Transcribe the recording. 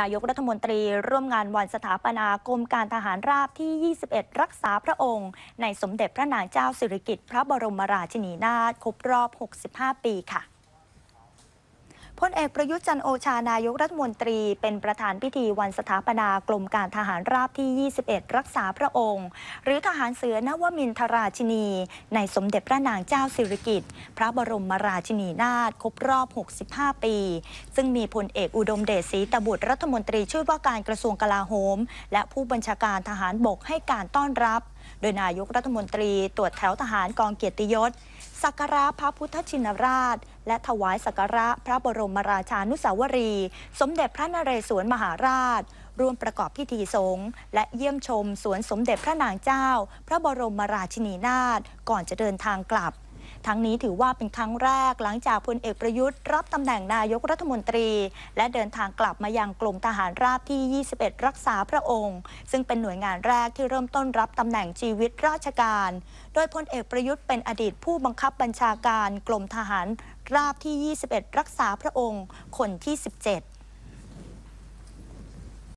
นายกรัฐมนตรีร่วมงานวันสถาปนากรมการทหารราบที่ 21 รักษาพระองค์ ในสมเด็จพระนางเจ้าสิริกิติ์พระบรมราชินีนาถครบรอบ 65 ปีค่ะเอกประยุทธ์จันโอชา นายกรัฐมนตรี เป็นประธานพิธีวันสถาปนากรมการทหารราบที่ 21 รักษาพระองค์ หรือทหารเสือนวมินทราชินี ในสมเด็จพระนางเจ้าสิริกิติ์พระบรมราชินีนาถครบรอบ 65 ปี ซึ่งมีพลเอกอุดมเดชศรีตบุตรรัฐมนตรี ช่วยว่าการกระทรวงกลาโหมและผู้บัญชาการทหารบกให้การต้อนรับ โดยนายกรัฐมนตรีตรวจแถวทหารกองเกียรติยศสักการะพระพุทธชินราช และถวายสักการะพระบรมราชานุสาวรี สมเด็จพระนเรศวรมหาราชร่วมประกอบพิธีสงฆ์และเยี่ยมชมสวนสมเด็จพระนางเจ้า พระบรมราชินีนาถก่อนจะเดินทางกลับทั้งนี้ถือว่าเป็นครั้งแรกหลังจากพลเอกประยุทธ์ รับตำแหน่งนายกรัฐมนตรี และเดินทางกลับมายังกรมทหารราบที่ 21 รักษาพระองค์ ซึ่งเป็นหน่วยงานแรกที่เริ่มต้นรับตำแหน่งชีวิตราชการ โดยพลเอกประยุทธ์เป็นอดีตผู้บังคับบัญชาการกรมทหาร ราบที่ 21 รักษาพระองค์ คนที่ 17